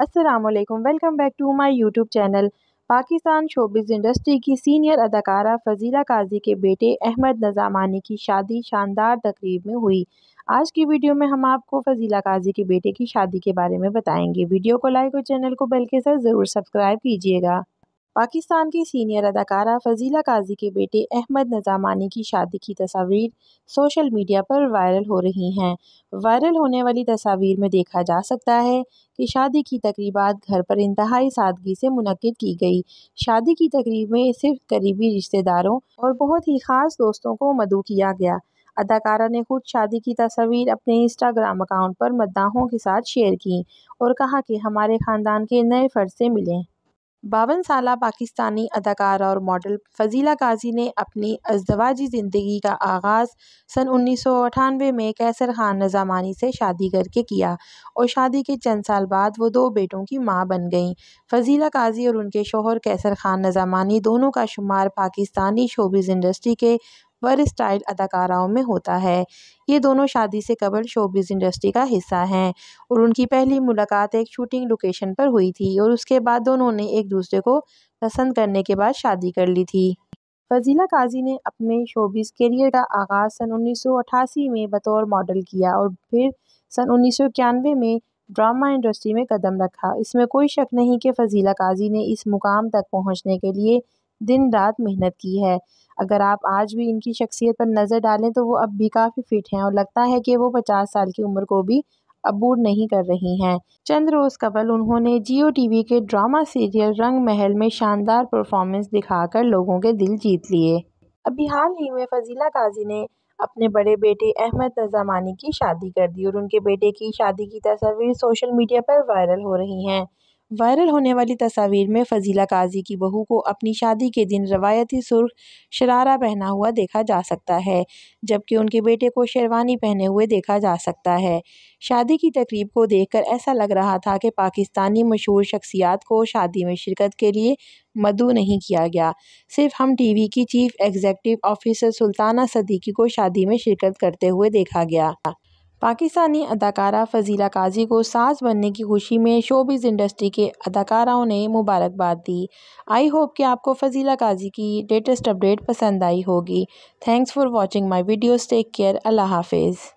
Aslam welcome back to my YouTube channel Pakistan showbiz industry की senior अदाकारा फ़जीला काजी के बेटे अहमद नज़ामानी की शादी शानदार तकरीब में हुई आज की वीडियो में हम आपको फ़जीला काजी के बेटे की शादी के बारे में बताएंगे वीडियो को लाइक और चैनल को बेल के साथ ज़रूर सब्सक्राइब कीजिएगा पाकिस्तान के सीनियर अदाकारा फजीला काजी के बेटे अहमद नजामानी की शादी की तस्वीर सोशल मीडिया पर वायरल हो रही हैं वायरल होने वाली तस्वीर में देखा जा सकता है कि शादी की तकरीबा घर पर इंतहाई सादगी से मुनद की गई शादी की तकरीब में सिर्फ करीबी रिश्तेदारों और बहुत ही ख़ास दोस्तों को मदु किया गया अदाकारा ने खुद शादी की तस्वीर अपने इंस्टाग्राम अकाउंट पर मद्दाहों के साथ शेयर की और कहा कि हमारे ख़ानदान के नए फर्ज से मिलें बावन साल पाकिस्तानी अदाकारा और मॉडल फ़ज़ीला काजी ने अपनी अजदवाजी ज़िंदगी का आगाज़ सन उन्नीस सौ अठानवे में कैसर खान रजामानी से शादी करके किया और शादी के चंद साल बाद वो दो बेटों की माँ बन गईं फ़ज़ीला काजी और उनके शोहर कैसर खान रजामानी दोनों का शुमार पाकिस्तानी शोबिज़ इंडस्ट्री के वर स्टाइल अदाकाराओं में होता है ये दोनों शादी से कबल शोबिज़ इंडस्ट्री का हिस्सा हैं और उनकी पहली मुलाकात एक शूटिंग लोकेशन पर हुई थी और उसके बाद दोनों ने एक दूसरे को पसंद करने के बाद शादी कर ली थी फजीला काजी ने अपने शोबिस करियर का आगाज़ सन उन्नीस में बतौर मॉडल किया और फिर सन उन्नीस में ड्रामा इंडस्ट्री में कदम रखा इसमें कोई शक नहीं कि फजीला काजी ने इस मुकाम तक पहुंचने के लिए दिन रात मेहनत की है अगर आप आज भी इनकी शख्सियत पर नज़र डालें तो वो अब भी काफ़ी फिट हैं और लगता है कि वो पचास साल की उम्र को भी अबूर नहीं कर रही हैं चंद रोज़ कबल उन्होंने जियो टीवी के ड्रामा सीरियल रंग महल में शानदार परफॉर्मेंस दिखाकर लोगों के दिल जीत लिए अभी हाल ही में फजीला काजी ने अपने बड़े बेटे अहमद रजामानी की शादी कर दी और उनके बेटे की शादी की तस्वीर सोशल मीडिया पर वायरल हो रही हैं वायरल होने वाली तस्वीर में फजीला काजी की बहू को अपनी शादी के दिन रवायती सुर्ख शरारा पहना हुआ देखा जा सकता है जबकि उनके बेटे को शेरवानी पहने हुए देखा जा सकता है शादी की तकरीब को देखकर ऐसा लग रहा था कि पाकिस्तानी मशहूर शख्सियात को शादी में शिरकत के लिए मद़ु नहीं किया गया सिर्फ हम टीवी की chief executive officer Sultana Siddiqui को शादी में शिरकत करते हुए देखा गया पाकिस्तानी अदाकारा फ़ज़ीला काज़ी को सास बनने की खुशी में शोबिज़ इंडस्ट्री के अदाकाराओं ने मुबारकबाद दी आई होप कि आपको फ़ज़ीला काज़ी की लेटेस्ट अपडेट पसंद आई होगी thanks for watching my videos take care अल्लाह हाफिज़